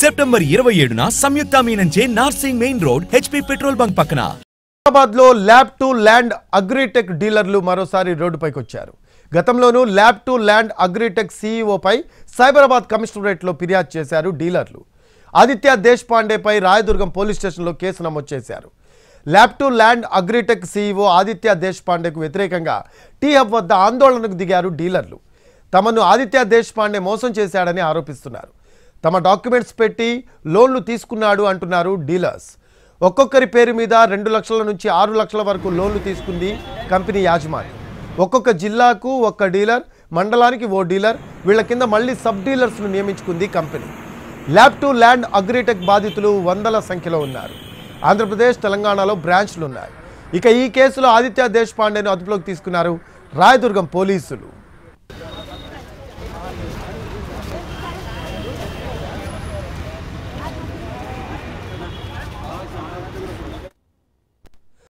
September ఇరవై ఏడున సంయుక్త మీనంచే Narsing main road HP petrol bunk పక్కన హైదరాబాద్ లో ల్యాబ్ టు ల్యాండ్ అగ్రిటెక్ డీలర్లు మరోసారి రోడ్డుపైకి వచ్చారు గతంలోనూ ల్యాబ్ టు ల్యాండ్ అగ్రిటెక్ సీఈఓపై సైబరాబాద్ లో ఫిర్యాదు చేశారు డీలర్లు ఆదిత్య దేశ్ పాండేపై రాయదుర్గం పోలీస్ స్టేషన్లో కేసు నమోదు చేశారు lab to land agritech CEO Aditya Desh పాండేకు వ్యతిరేకంగా టీహబ్ వద్ద ఆందోళనకు దిగారు డీలర్లు తమను ఆదిత్య దేశ్ మోసం చేశాడని ఆరోపిస్తున్నారు తమ డాక్యుమెంట్స్ పెట్టి లోన్లు తీసుకున్నాడు అంటున్నారు డీలర్స్ ఒక్కొక్కరి పేరు మీద రెండు లక్షల నుంచి ఆరు లక్షల వరకు లోన్లు తీసుకుంది కంపెనీ యాజమాన్యం ఒక్కొక్క జిల్లాకు ఒక్క డీలర్ మండలానికి ఓ డీలర్ వీళ్ళ కింద మళ్ళీ సబ్ డీలర్స్ను నియమించుకుంది company lab to land agritech బాధితులు వందల సంఖ్యలో ఉన్నారు ఆంధ్రప్రదేశ్ తెలంగాణలో బ్రాంచ్లు ఉన్నాయి ఇక ఈ కేసులో ఆదిత్య దేశపాండేను అదుపులోకి తీసుకున్నారు రాయదుర్గం పోలీసులు